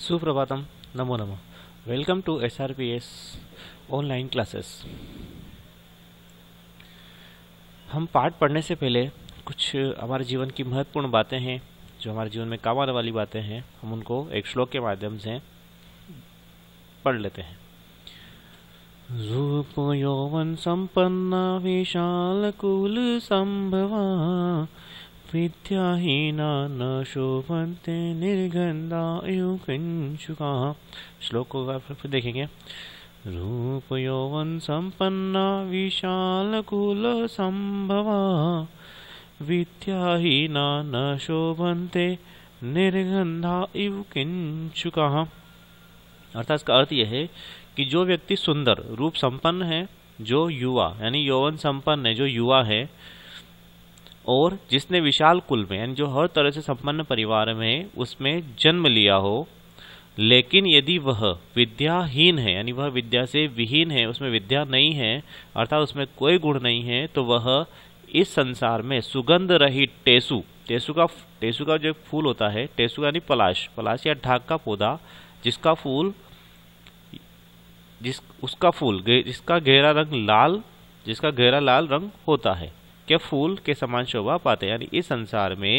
सुप्रभातम नमो नमो welcome to S R P S online classes हम पाठ पढ़ने से पहले कुछ हमारे जीवन की महत्वपूर्ण बातें हैं जो हमारे जीवन में काम आने वाली बातें हैं हम उनको एक श्लोक के माध्यम से पढ़ लेते हैं यौवन संपन्ना विशाल कुल संभवा विद्याहीना न शोभनते निर्गंधा युकिंशुका श्लोक को आप फिर देखेंगे रूप यौवन संपन्ना विशाल कुल संभवा विद्याहीना न शोभनते निर्गंधा इव किंचुका अर्थात इसका अर्थ यह है कि जो व्यक्ति सुंदर रूप संपन्न है जो युवा यानी यौवन संपन्न है जो युवा है और जिसने विशाल कुल में यानी जो हर तरह से संपन्न परिवार में उसमें जन्म लिया हो लेकिन यदि वह विद्याहीन है यानी वह विद्या से विहीन है उसमें विद्या नहीं है अर्थात उसमें कोई गुण नहीं है तो वह इस संसार में सुगंध रही टेसु टेसु का टेसु का जो फूल होता है टेसु यानी पलाश पलाश या ढाक का पौधा जिसका फूल जिस उसका फूल जिसका गहरा रंग लाल जिसका गहरा लाल रंग होता है के फूल के समान शोभा पाते हैं यानी इस संसार में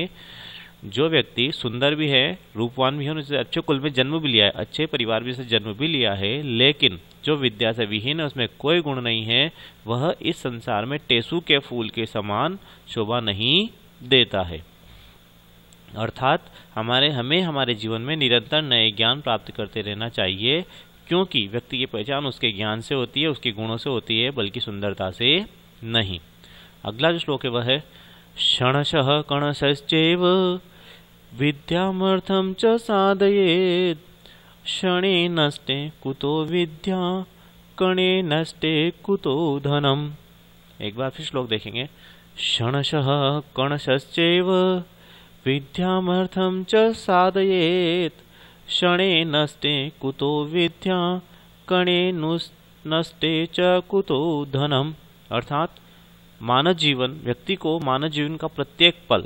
जो व्यक्ति सुंदर भी है रूपवान भी है उसने अच्छे कुल में जन्म भी लिया है अच्छे परिवार भी उसे जन्म भी लिया है लेकिन जो विद्या से विहीन है उसमें कोई गुण नहीं है वह इस संसार में टेसु के फूल के समान शोभा नहीं देता है अर्थात हमारे हमें हमारे जीवन में निरंतर नए ज्ञान प्राप्त करते रहना चाहिए क्योंकि व्यक्ति की पहचान उसके ज्ञान से होती है उसके गुणों से होती है बल्कि सुंदरता से नहीं अगला जो श्लोक है वह है क्षणश कणश्च विद्यामर्थम च साधयेत् क्षणे नष्टे कुतो विद्या कणे नष्टे कुतो धनम एक बार फिर श्लोक देखेंगे क्षणश कणश्च विद्यामर्थम च साधयेत् क्षणे नष्टे कुतो विद्या कणे नुस् नष्टे च कुतो धनम अर्थात मानव जीवन व्यक्ति को मानव जीवन का प्रत्येक पल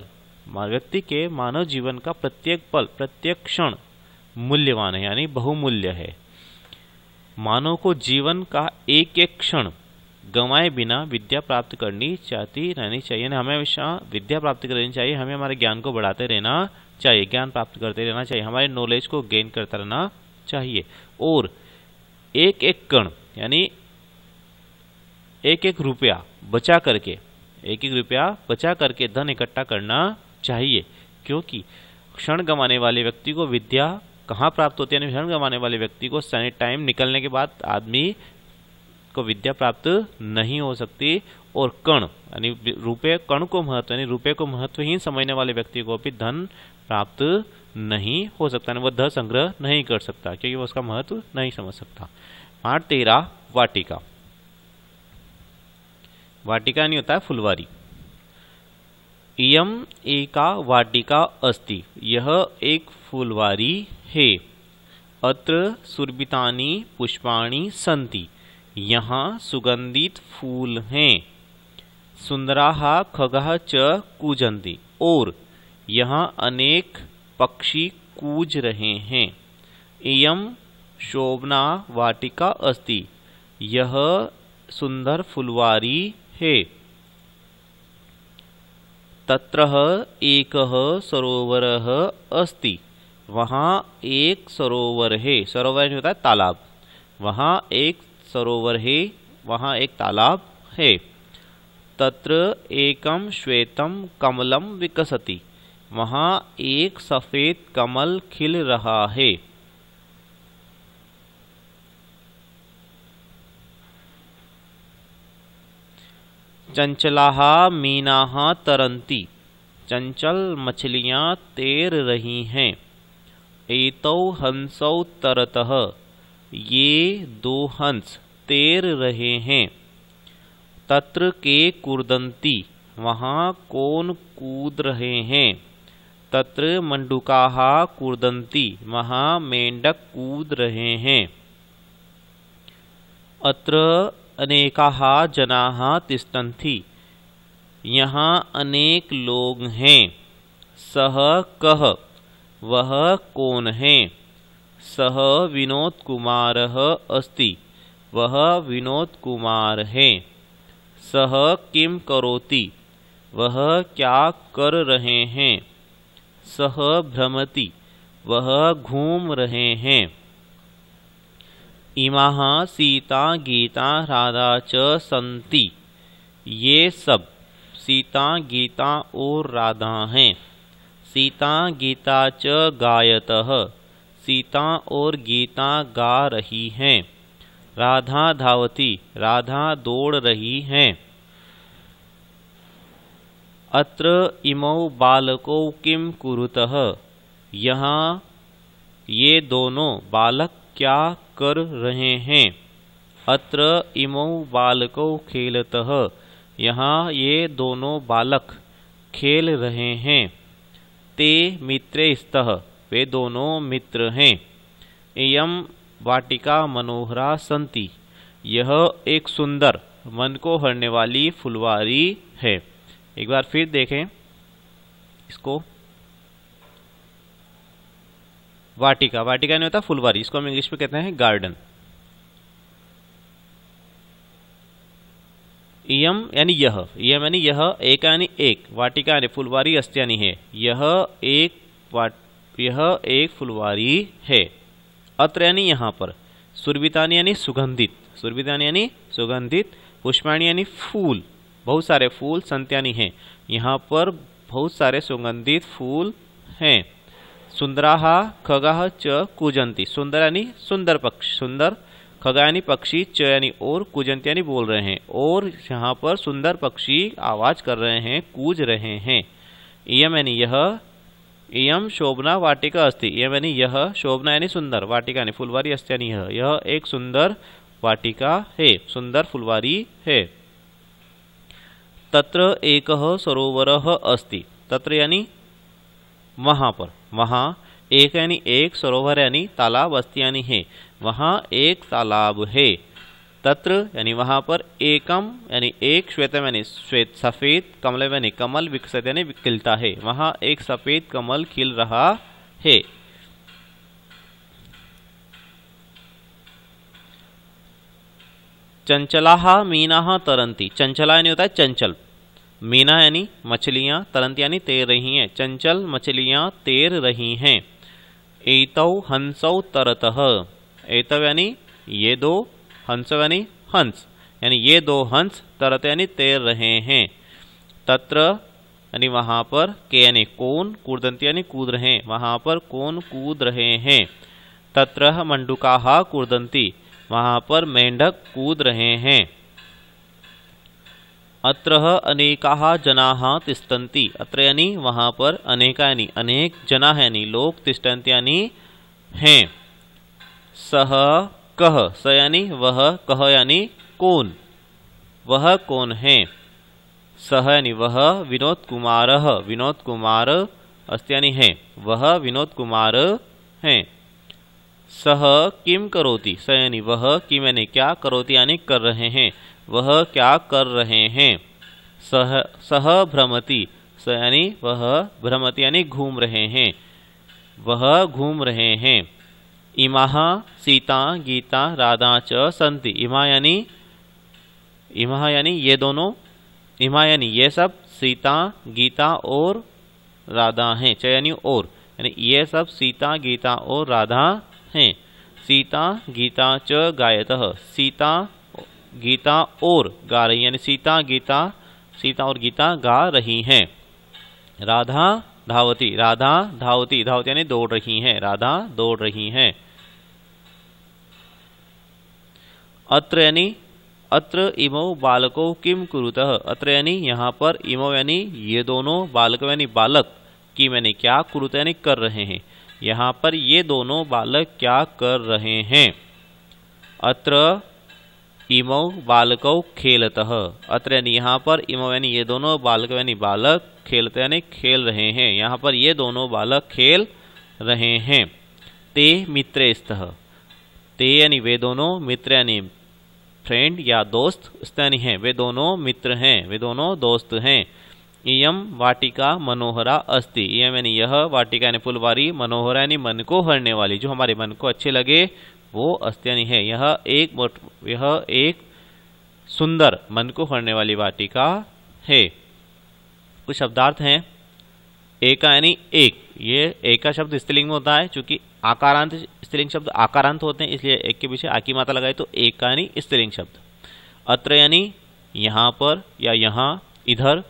व्यक्ति के मानव जीवन का प्रत्येक पल प्रत्येक क्षण मूल्यवान है यानी बहुमूल्य है मानव को जीवन का एक एक क्षण गंवाए बिना विद्या प्राप्त करनी चाहती रहनी चाहिए हमें हमेशा विद्या प्राप्त करनी चाहिए हमें हमारे ज्ञान को बढ़ाते रहना चाहिए ज्ञान प्राप्त करते रहना चाहिए हमारे नॉलेज को गेन करता रहना चाहिए और एक एक कण यानी एक एक रुपया बचा करके एक एक रुपया बचा करके धन इकट्ठा करना चाहिए क्योंकि क्षण गंवाने वाले व्यक्ति को विद्या कहाँ प्राप्त होती है क्षण गंवाने वाले व्यक्ति को सैनिक टाइम निकलने के बाद आदमी को विद्या प्राप्त नहीं हो सकती और कण यानी रुपये कण को महत्व यानी रुपये को महत्वहीन समझने वाले व्यक्ति को भी धन प्राप्त नहीं हो सकता वह धन संग्रह नहीं कर सकता क्योंकि वह उसका महत्व नहीं समझ सकता पाठ तेरह वाटिका वाटिका नहीं होता है फुलवारी यम एका वाटिका अस्ति यह एक फुलवारी है अत्र सुरभितानी पुष्पाणी संति यहाँ सुगंधित फूल हैं सुंदरा खगह च कूजंती और यहाँ अनेक पक्षी कूज रहे हैं इं शोभना वाटिका अस्ति यह सुंदर फुलवारी हे तत्र एक सरोवर अस्ति वहाँ एक सरोवर है सरोवर नहीं होता है तालाब वहाँ एक सरोवर है वहाँ एक तालाब है तत्र एकम श्वेतम कमलम विकसति वहाँ एक सफ़ेद कमल खिल रहा है चंचलाहा मीनाहा तरंती चंचल मछलियाँ तैर रही हैं एतौ हंसौ तरतः ये दो हंस तैर रहे हैं तत्र के कुर्दंती वहाँ कौन कूद रहे हैं तत्र मंडुकाहा कुर्दंती वहाँ मेंढक कूद रहे हैं अत्र अनेका जना तिष्ठन्ति यहाँ अनेक लोग हैं सह कह वह कौन है सह विनोद कुमार अस्ति वह विनोद कुमार है सह किम करोति वह क्या कर रहे हैं सह भ्रमति वह घूम रहे हैं इमाह सीता गीता राधा च संति ये सब सीता गीता और राधा हैं सीता गीता च गायत सीता और गीता गा रही हैं राधा धावती राधा दौड़ रही हैं अत्र इमौ बालकौ किम कुरुतः यहाँ ये दोनों बालक क्या कर रहे हैं अत्र इमो बालको खेलतः यहाँ ये दोनों बालक खेल रहे हैं ते मित्र स्तः वे दोनों मित्र हैं इम वाटिका मनोहरा संति यह एक सुंदर मन को हरने वाली फुलवारी है एक बार फिर देखें इसको वाटिका वाटिका नहीं होता फुलवारी इसको हम इंग्लिश में कहते हैं गार्डन यम यानी यह यम यानी यह एक यानी एक वाटिका यानी फुलवारी अस्त यानी है यह एक वाट यह एक फुलवारी है अत्र यानी यहाँ पर सुरभिता यानी सुगंधित सुरभिता यानी सुगंधित पुष्पाणी यानी फूल बहुत सारे फूल संत्यानी हैं यहाँ पर बहुत सारे सुगंधित फूल हैं सुंदरा खग च कूजंती सुंदर यानी सुंदर पक्षी सुंदर खगा यानी पक्षी च यानी और कूजंती यानी बोल रहे हैं और यहाँ पर सुंदर पक्षी आवाज कर रहे हैं कूज रहे हैं इम यानी यह इम शोभना वाटिका अस्ति इम यानी यह शोभना यानी सुंदर वाटिका यानी फुलवारी अस्ति यानी यह यह एक सुंदर वाटिका है सुंदर फुलवारी है तत्र एक सरोवर अस्ति तत्र यानी वहाँ पर वहाँ एक यानी एक सरोवर यानी तालाब अस्थि यानी है वहाँ एक तालाब है तत्र यानी वहाँ पर एकम यानी एक श्वेतम यानी श्वेत सफ़ेद कमल यानी कमल विकसित यानी खिलता है वहाँ एक सफ़ेद कमल खिल रहा है चंचला मीना तरंती चंचला यानी होता है चंचल मीना यानी मछलियाँ तरंत यानी तैर रही हैं चंचल मछलियाँ तैर रही हैं एतौ हंसौ तरतः एतव यानी ये दो हंसव यानी हंस यानी ये दो हंस तरत यानी तैर रहे हैं तत्र यानी वहाँ पर के यानी कौन कूदंत यानी कूद रहे हैं वहाँ पर कौन कूद रहे हैं तत्र मंडुकाहा कूदंती वहाँ पर मेंढक कूद रहे हैं अत्र अनेका जना तिष्ठन्ति अत्र यानी वहाँ पर अनेका यानी अनेक जना यानी लोग तिष्ठन्ति यानी हैं सह कह स यानी वह कह यानी कौन वह कौन है सह यानी वह विनोद कुमार विनोद कुमार अस्त यानी है वह विनोद कुमार हैं सह किम करोति स यानी वह किम यानी क्या करोति यानी कर रहे हैं वह क्या कर रहे हैं सह सह भ्रमति स यानी वह भ्रमति यानी घूम रहे हैं वह घूम रहे हैं इमा सीता गीता राधा च संति इमा यानी इमा यानी ये दोनों इमा यानी ये सब सीता गीता और राधा हैं च यानी और यानी ये सब सीता गीता और राधा हैं सीता गीता च गायत सीता गीता और गा रही यानी सीता गीता सीता और गीता गा रही हैं राधा धावती राधा धावती धावती यानी दौड़ रही हैं राधा दौड़ रही हैं अत्र यानी अत्र इमो बालको किम कुरुत अत्र यानी यहाँ पर इमो यानी ये दोनों बालक यानी बालक की मैंने क्या कुरुत यानी कर रहे हैं यहाँ पर ये दोनों बालक क्या कर रहे हैं अत्र इमो बालको खेलत अत्र यानी यहाँ पर इमो यानी ये दोनों बालक यानी बालक खेलते यानी खेल रहे हैं यहाँ पर ये दोनों बालक खेल रहे हैं ते मित्र स्तः ते यानी वे दोनों मित्र यानी फ्रेंड या दोस्त स्तनी हैं वे दोनों मित्र हैं वे दोनों दोस्त हैं इम वाटिका मनोहरा अस्ति इम यानी यह वाटिका यानी फुलवारी मनोहरा यानी मन को हरने वाली जो हमारे मन को अच्छे लगे वो अस्त यानी है यह एक यह एक सुंदर मन को हरने वाली वाटिका है कुछ शब्दार्थ हैं एका यानी एक ये एका शब्द स्त्रीलिंग में होता है क्योंकि आकारांत स्त्रीलिंग शब्द आकारांत होते हैं इसलिए एक के पीछे आकी माता लगाई तो एक यानी स्त्रीलिंग शब्द अत्र यानी यहाँ पर या यहाँ इधर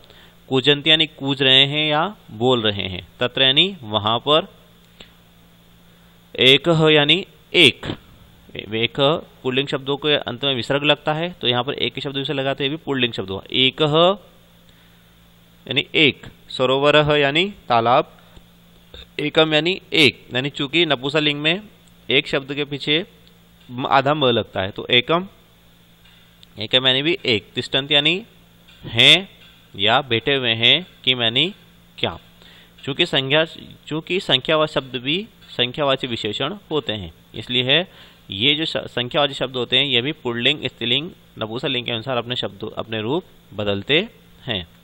कूजंत यानी कूज रहे हैं या बोल रहे हैं तत्र यानी वहाँ पर एक यानी एक एक पुल्लिंग शब्दों के अंत में विसर्ग लगता है तो यहाँ पर एक ही शब्द विसर्ग लगाते हैं भी पुल्लिंग शब्द हुआ एक यानी एक सरोवर यानी तालाब एकम यानी एक यानी चूंकि लिंग में एक शब्द के पीछे आधा म लगता है तो एकम एकम यानी भी एक तिष्ट यानी है या बैठे हुए हैं कि यानी क्या चूंकि संज्ञा चूंकि संख्यावाचक शब्द भी संख्यावाची विशेषण होते हैं इसलिए है ये जो संख्यावादी शब्द होते हैं ये भी पुल्लिंग स्त्रीलिंग नपुंसक लिंग के अनुसार अपने शब्द अपने रूप बदलते हैं